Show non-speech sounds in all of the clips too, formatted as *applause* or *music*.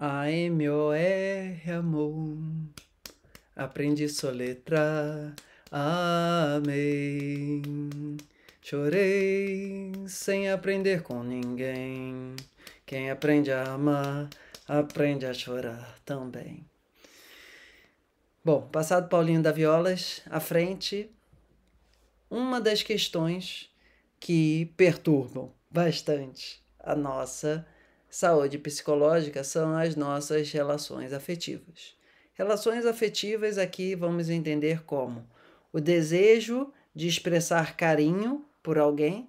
A-M-O-R, amor. Aprendi soletrar, amei. Chorei sem aprender com ninguém. Quem aprende a amar, aprende a chorar também. Bom, passado Paulinho da Violas, à frente, uma das questões que perturbam bastante a nossa Saúde psicológica são as nossas relações afetivas. Relações afetivas aqui vamos entender como o desejo de expressar carinho por alguém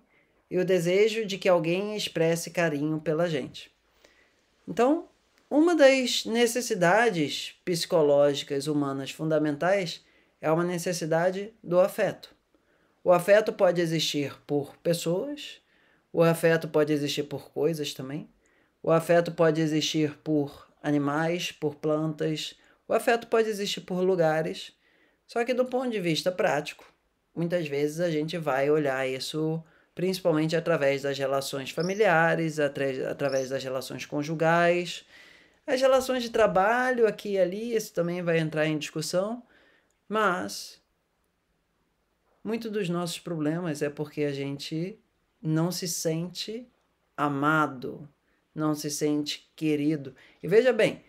e o desejo de que alguém expresse carinho pela gente. Então, uma das necessidades psicológicas humanas fundamentais é uma necessidade do afeto. O afeto pode existir por pessoas, o afeto pode existir por coisas também. O afeto pode existir por animais, por plantas, o afeto pode existir por lugares, só que do ponto de vista prático, muitas vezes a gente vai olhar isso principalmente através das relações familiares, através das relações conjugais, as relações de trabalho aqui e ali, isso também vai entrar em discussão, mas muito dos nossos problemas é porque a gente não se sente amado, não se sente querido. E veja bem,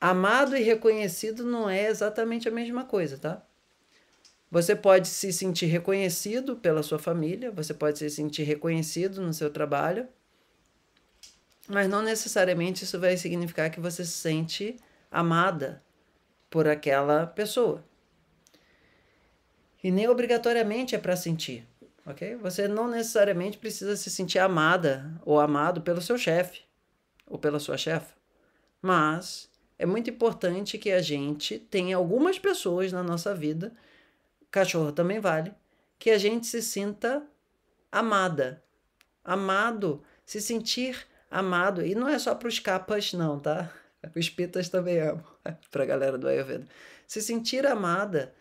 amado e reconhecido não é exatamente a mesma coisa, tá? Você pode se sentir reconhecido pela sua família, você pode se sentir reconhecido no seu trabalho, mas não necessariamente isso vai significar que você se sente amada por aquela pessoa. E nem obrigatoriamente é para sentir ok? Você não necessariamente precisa se sentir amada ou amado pelo seu chefe ou pela sua chefa, mas é muito importante que a gente tenha algumas pessoas na nossa vida, cachorro também vale, que a gente se sinta amada, amado, se sentir amado. E não é só para os capas, não, tá? *laughs* Os pitas também amam, *laughs* para a galera do Ayurveda. Se sentir amada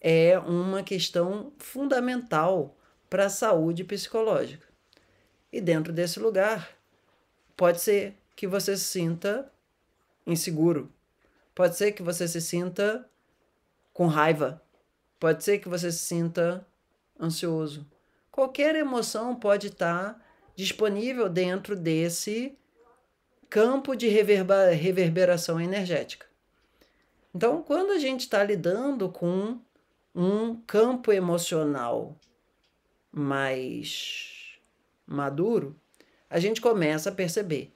é uma questão fundamental para a saúde psicológica. E dentro desse lugar, pode ser que você se sinta inseguro, pode ser que você se sinta com raiva, pode ser que você se sinta ansioso. Qualquer emoção pode estar tá disponível dentro desse campo de reverberação energética. Então, quando a gente está lidando com um campo emocional mais maduro, a gente começa a perceber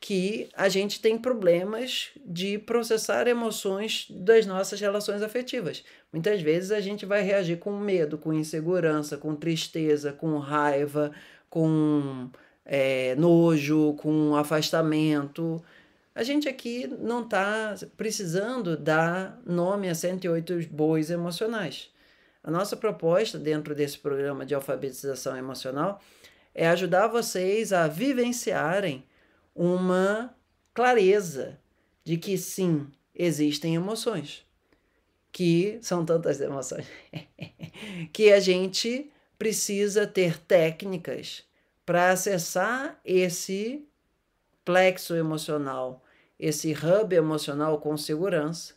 que a gente tem problemas de processar emoções das nossas relações afetivas. Muitas vezes a gente vai reagir com medo, com insegurança, com tristeza, com raiva, com é, nojo, com afastamento. A gente aqui não está precisando dar nome a 108 bois emocionais. A nossa proposta dentro desse programa de alfabetização emocional é ajudar vocês a vivenciarem uma clareza de que sim, existem emoções, que são tantas emoções, *laughs* que a gente precisa ter técnicas para acessar esse plexo emocional, esse hub emocional com segurança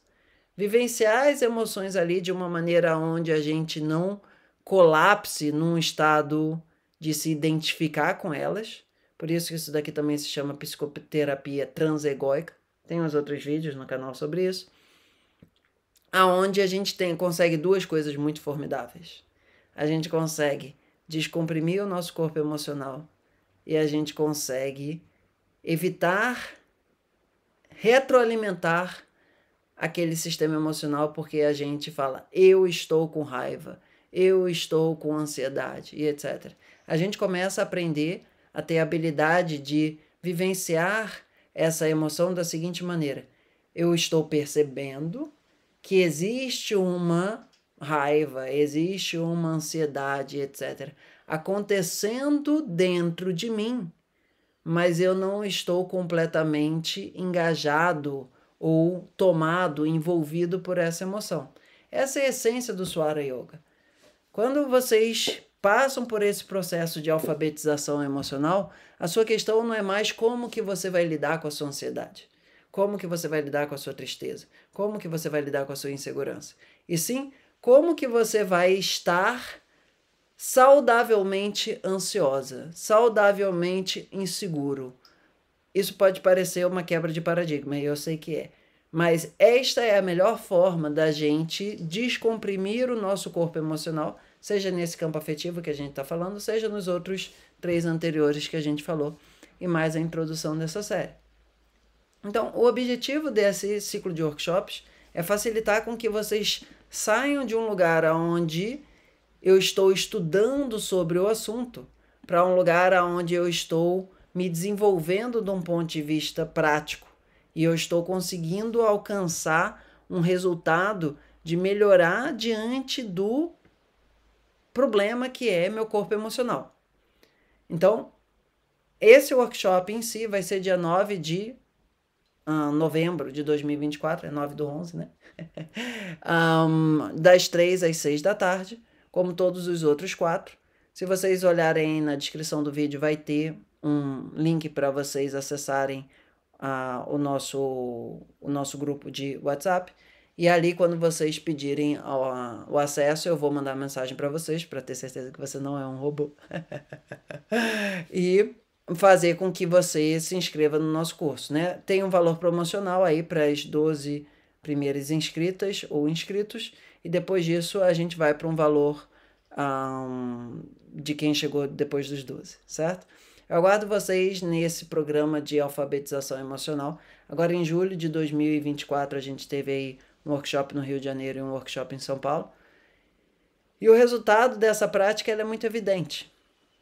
vivenciar as emoções ali de uma maneira onde a gente não colapse num estado de se identificar com elas. Por isso que isso daqui também se chama psicoterapia transegoica. Tem uns outros vídeos no canal sobre isso. Aonde a gente tem consegue duas coisas muito formidáveis. A gente consegue descomprimir o nosso corpo emocional e a gente consegue evitar retroalimentar aquele sistema emocional porque a gente fala eu estou com raiva, eu estou com ansiedade e etc. A gente começa a aprender a ter a habilidade de vivenciar essa emoção da seguinte maneira: eu estou percebendo que existe uma raiva, existe uma ansiedade, etc., acontecendo dentro de mim, mas eu não estou completamente engajado ou tomado, envolvido por essa emoção. Essa é a essência do Swara Yoga. Quando vocês passam por esse processo de alfabetização emocional, a sua questão não é mais como que você vai lidar com a sua ansiedade, como que você vai lidar com a sua tristeza, como que você vai lidar com a sua insegurança, e sim como que você vai estar saudavelmente ansiosa, saudavelmente inseguro, isso pode parecer uma quebra de paradigma, e eu sei que é. Mas esta é a melhor forma da gente descomprimir o nosso corpo emocional, seja nesse campo afetivo que a gente está falando, seja nos outros três anteriores que a gente falou, e mais a introdução dessa série. Então, o objetivo desse ciclo de workshops é facilitar com que vocês saiam de um lugar onde eu estou estudando sobre o assunto para um lugar onde eu estou me desenvolvendo de um ponto de vista prático e eu estou conseguindo alcançar um resultado de melhorar diante do problema que é meu corpo emocional. Então, esse workshop em si vai ser dia 9 de uh, novembro de 2024, é 9 do 11, né? um, *laughs* das 3 às 6 da tarde, como todos os outros quatro. Se vocês olharem na descrição do vídeo, vai ter um link para vocês acessarem uh, o, nosso, o nosso grupo de WhatsApp. E ali, quando vocês pedirem o, ah, o acesso, eu vou mandar mensagem para vocês, para ter certeza que você não é um robô. *laughs* e fazer com que você se inscreva no nosso curso, né? Tem um valor promocional aí para as 12 primeiras inscritas ou inscritos, e depois disso a gente vai para um valor ah, um, de quem chegou depois dos 12, certo? Eu aguardo vocês nesse programa de alfabetização emocional. Agora, em julho de 2024, a gente teve aí um workshop no Rio de Janeiro e um workshop em São Paulo. E o resultado dessa prática é muito evidente.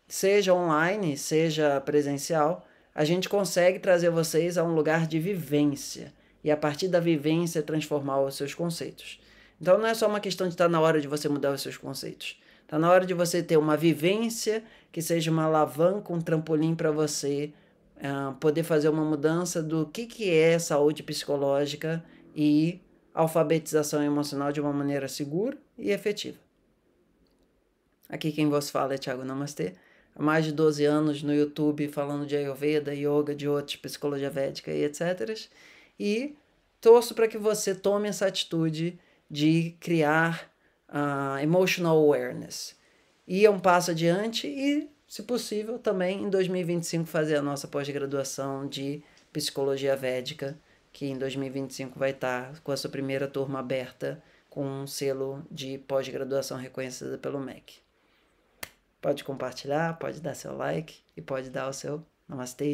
Seja online, seja presencial, a gente consegue trazer vocês a um lugar de vivência e, a partir da vivência, transformar os seus conceitos. Então, não é só uma questão de estar tá na hora de você mudar os seus conceitos Está na hora de você ter uma vivência que seja uma alavanca, um trampolim para você uh, poder fazer uma mudança do que, que é saúde psicológica e alfabetização emocional de uma maneira segura e efetiva. Aqui quem vos fala é Thiago Namastê. Há mais de 12 anos no YouTube falando de Ayurveda, Yoga, de outros, psicologia védica e etc. E torço para que você tome essa atitude de criar uh, emotional awareness. Ir é um passo adiante e, se possível, também em 2025 fazer a nossa pós-graduação de psicologia védica, que em 2025 vai estar tá com a sua primeira turma aberta com um selo de pós-graduação reconhecida pelo MEC. Pode compartilhar, pode dar seu like e pode dar o seu namastê.